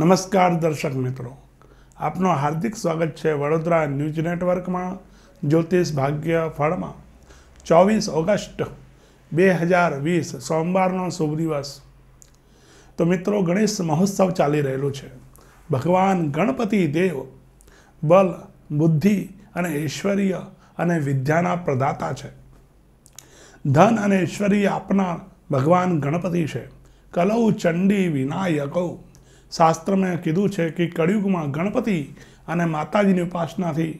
નમસ્કાર દર્શક મિત્રો આપનો હાર્દિક સ્વાગત છે વડોદરા ન્યૂઝ નેટવર્કમાં જ્યોતિષ ભાગ્ય ફળમાં ચોવીસ ઓગસ્ટ બે હજાર વીસ સોમવારનો શુભ દિવસ તો મિત્રો ગણેશ મહોત્સવ ચાલી રહેલો છે ભગવાન ગણપતિ દેવ બલ બુદ્ધિ અને ઐશ્વર્ય અને વિદ્યાના પ્રદાતા છે ધન અને ઐશ્વર્ય આપનાર ભગવાન ગણપતિ છે કલૌ ચંડી વિનાયકૌ શાસ્ત્રમાં કીધું છે કે કળિયુગમાં ગણપતિ અને માતાજીની ઉપાસનાથી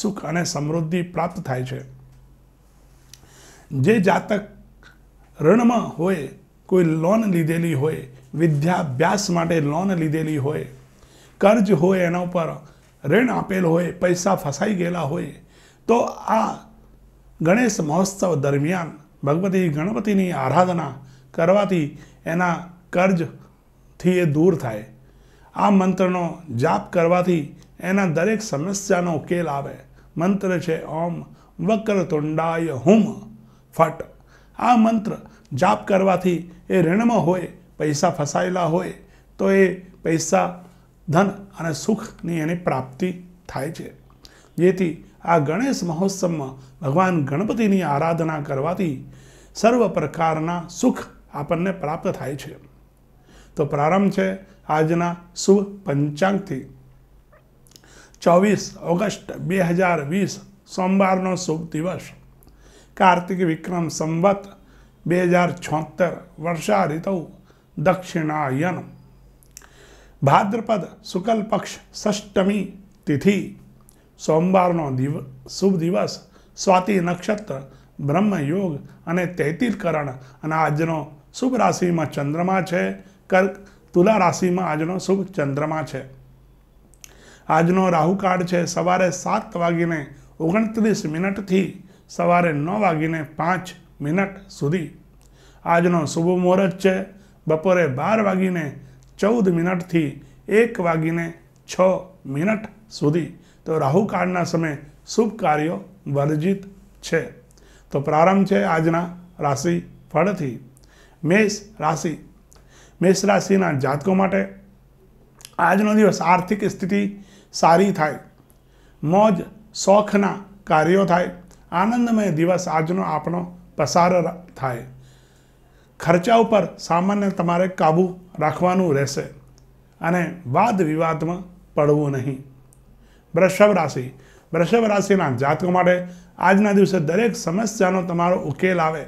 સુખ અને સમૃદ્ધિ પ્રાપ્ત થાય છે જે જાતક ઋણમાં હોય કોઈ લોન લીધેલી હોય વિદ્યાભ્યાસ માટે લોન લીધેલી હોય કર્જ હોય એના ઉપર ઋણ આપેલ હોય પૈસા ફસાઈ ગયેલા હોય તો આ ગણેશ મહોત્સવ દરમિયાન ભગવતી ગણપતિની આરાધના કરવાથી એના કર્જથી એ દૂર થાય આ મંત્રનો જાપ કરવાથી એના દરેક સમસ્યાનો ઉકેલ આવે મંત્ર છે ઓમ વક્રતુંડાય હુમ ફટ આ મંત્ર જાપ કરવાથી એ ઋણમાં હોય પૈસા ફસાયેલા હોય તો એ પૈસા ધન અને સુખની એની પ્રાપ્તિ થાય છે જેથી આ ગણેશ મહોત્સવમાં ભગવાન ગણપતિની આરાધના કરવાથી સર્વ પ્રકારના સુખ આપણને પ્રાપ્ત થાય છે તો પ્રારંભ છે આજના શુભ પંચાંગથી ચોવીસ ઓગસ્ટ બે હજાર વીસ સોમવારનો શુભ દિવસ કાર્તિક વિક્રમ સંવત બે હજાર છોતેર વર્ષા ઋતુ દક્ષિણાયન ભાદ્રપદ શુકલ પક્ષ ષષ્ટમી તિથિ સોમવારનો દિવ શુભ દિવસ સ્વાતિ નક્ષત્ર બ્રહ્મયોગ અને તૈતીરકરણ અને આજનો શુભ રાશિમાં ચંદ્રમા છે કર્ક તુલા રાશિમાં આજનો શુભ ચંદ્રમા છે આજનો રાહુકાળ છે સવારે સાત વાગીને ઓગણત્રીસ મિનિટથી સવારે નવ વાગીને પાંચ મિનિટ સુધી આજનો શુભ મુહૂર્ત છે બપોરે બાર વાગીને ચૌદ મિનિટથી એક વાગીને છ મિનિટ સુધી તો રાહુકાળના સમય શુભ કાર્યો વર્જિત છે તો પ્રારંભ છે આજના રાશિ ફળથી મેષ રાશિ મેષ રાશિના જાતકો માટે આજનો દિવસ આર્થિક સ્થિતિ સારી થાય મોજ શોખના કાર્યો થાય આનંદમય દિવસ આજનો આપણો પસાર થાય ખર્ચા ઉપર સામાન્ય તમારે કાબૂ રાખવાનું રહેશે અને વાદ વિવાદમાં પડવું નહીં વૃષભ રાશિ વૃષભ રાશિના જાતકો માટે આજના દિવસે દરેક સમસ્યાનો તમારો ઉકેલ આવે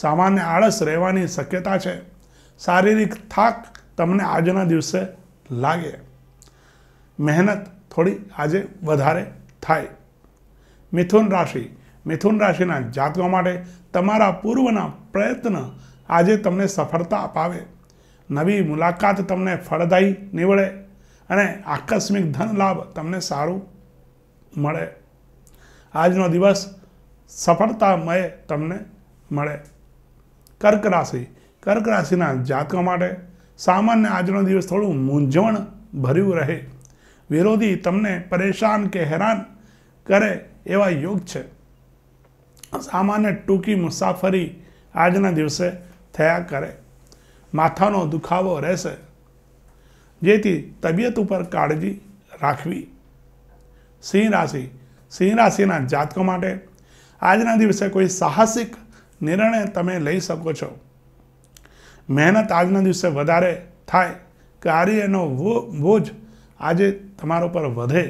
સામાન્ય આળસ રહેવાની શક્યતા છે શારીરિક થાક તમને આજના દિવસે લાગે મહેનત થોડી આજે વધારે થાય મિથુન રાશિ મિથુન રાશિના જાતકો માટે તમારા પૂર્વના પ્રયત્ન આજે તમને સફળતા અપાવે નવી મુલાકાત તમને ફળદાયી નીવડે અને આકસ્મિક ધન લાભ તમને સારું મળે આજનો દિવસ સફળતામય તમને મળે કર્ક રાશિ કર્ક રાશિના જાતકો માટે સામાન્ય આજનો દિવસ થોડું મૂંઝવણ ભર્યું રહે વિરોધી તમને પરેશાન કે હેરાન કરે એવા યોગ છે સામાન્ય ટૂંકી મુસાફરી આજના દિવસે થયા કરે માથાનો દુખાવો રહેશે જેથી તબિયત ઉપર કાળજી રાખવી સિંહ રાશિ સિંહ રાશિના જાતકો માટે આજના દિવસે કોઈ સાહસિક નિર્ણય તમે લઈ શકો છો મહેનત આજના દિવસે વધારે થાય કાર્યનો બોજ આજે તમારા પર વધે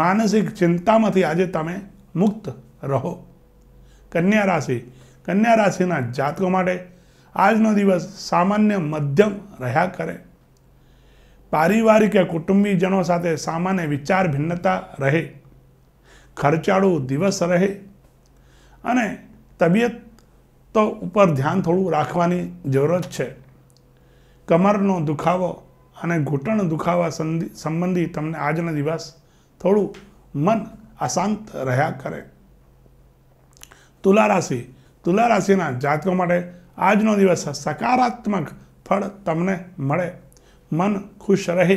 માનસિક ચિંતામાંથી આજે તમે મુક્ત રહો કન્યા રાશિ કન્યા રાશિના જાતકો માટે આજનો દિવસ સામાન્ય મધ્યમ રહ્યા કરે પારિવારિક કે કુટુંબીજનો સાથે સામાન્ય વિચાર ભિન્નતા રહે ખર્ચાળું દિવસ રહે અને તબિયત તો ઉપર ધ્યાન થોડું રાખવાની જરૂરત છે કમરનો દુખાવો અને ઘૂંટણ દુખાવા સંબંધી તમને આજનો દિવસ થોડું મન અશાંત રહ્યા કરે તુલા રાશિ તુલા રાશિના જાતકો માટે આજનો દિવસ સકારાત્મક ફળ તમને મળે મન ખુશ રહે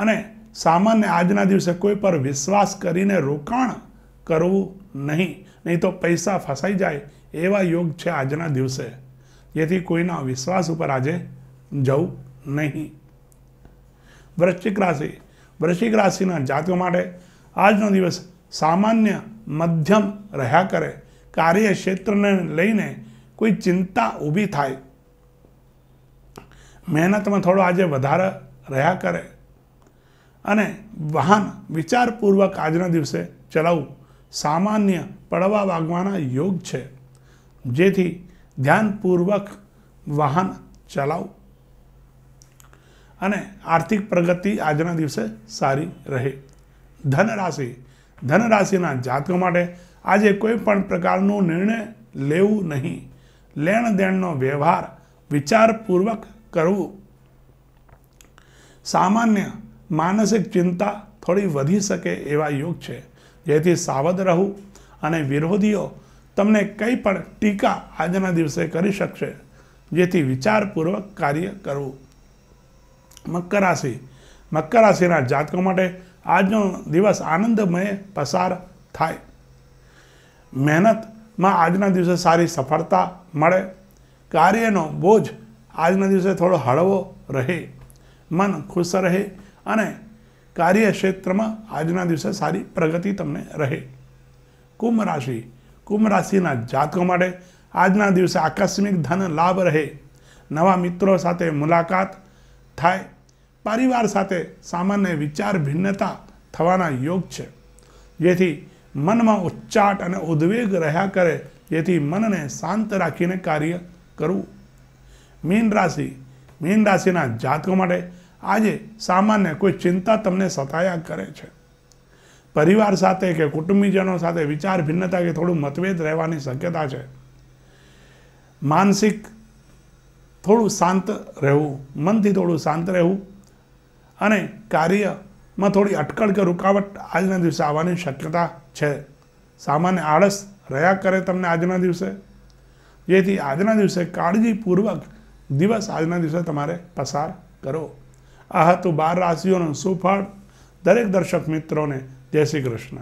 અને સામાન્ય આજના દિવસે કોઈ પર વિશ્વાસ કરીને રોકાણ કરવું નહીં નહીં તો પૈસા ફસાઈ જાય એવા યોગ છે આજના દિવસે જેથી કોઈના વિશ્વાસ ઉપર આજે જવું નહીં વૃશ્ચિક રાશિ વૃશ્ચિક રાશિના જાતકો માટે આજનો દિવસ સામાન્ય મધ્યમ રહ્યા કરે કાર્ય ક્ષેત્રને લઈને કોઈ ચિંતા ઊભી થાય મહેનતમાં થોડો આજે વધારે રહ્યા કરે અને વાહન વિચારપૂર્વક આજના દિવસે ચલાવવું સામાન્ય પડવા વાગવાના યોગ છે જેથી ધ્યાનપૂર્વક વાહન ચલાવું અને આર્થિક પ્રગતિ આજના દિવસે સારી રહે ધનરાશિ ધનરાશિના જાતકો માટે આજે કોઈ પણ પ્રકારનો નિર્ણય લેવું નહીં લેણ દેણનો વ્યવહાર વિચારપૂર્વક કરવું સામાન્ય માનસિક ચિંતા થોડી વધી શકે એવા યોગ છે જેથી સાવધ રહો અને વિરોધીઓ તમને કંઈ પણ ટીકા આજના દિવસે કરી શકશે જેથી વિચારપૂર્વક કાર્ય કરવું મકર રાશિ મકર રાશિના જાતકો માટે આજનો દિવસ આનંદમય પસાર થાય મહેનતમાં આજના દિવસે સારી સફળતા મળે કાર્યનો બોજ આજના દિવસે થોડો હળવો રહે મન ખુશ રહે અને કાર્યક્ષેત્રમાં આજના દિવસે સારી પ્રગતિ તમને રહે કુંભ રાશિ કુંભ રાશિના જાતકો માટે આજના દિવસે આકસ્મિક ધન લાભ રહે નવા મિત્રો સાથે મુલાકાત થાય પરિવાર સાથે સામાન્ય વિચાર ભિન્નતા થવાના યોગ છે જેથી મનમાં ઉચ્ચાટ અને ઉદ્વેગ રહ્યા કરે જેથી મનને શાંત રાખીને કાર્ય કરવું મીન રાશિ મીન રાશિના જાતકો માટે આજે સામાન્ય કોઈ ચિંતા તમને સતાયા કરે છે પરિવાર સાથે કે કુટુંબીજનો સાથે વિચાર ભિન્નતા કે થોડું મતભેદ રહેવાની શક્યતા છે માનસિક થોડું શાંત રહેવું મનથી થોડું શાંત રહેવું અને કાર્યમાં થોડી અટકળ કે રૂકાવટ આજના દિવસે આવવાની શક્યતા છે સામાન્ય આળસ રહ્યા કરે તમને આજના દિવસે જેથી આજના દિવસે કાળજીપૂર્વક દિવસ આજના દિવસે તમારે પસાર કરો આ હતું બાર રાશિઓનું સુફળ દરેક દર્શક મિત્રોને જય શ્રી કૃષ્ણ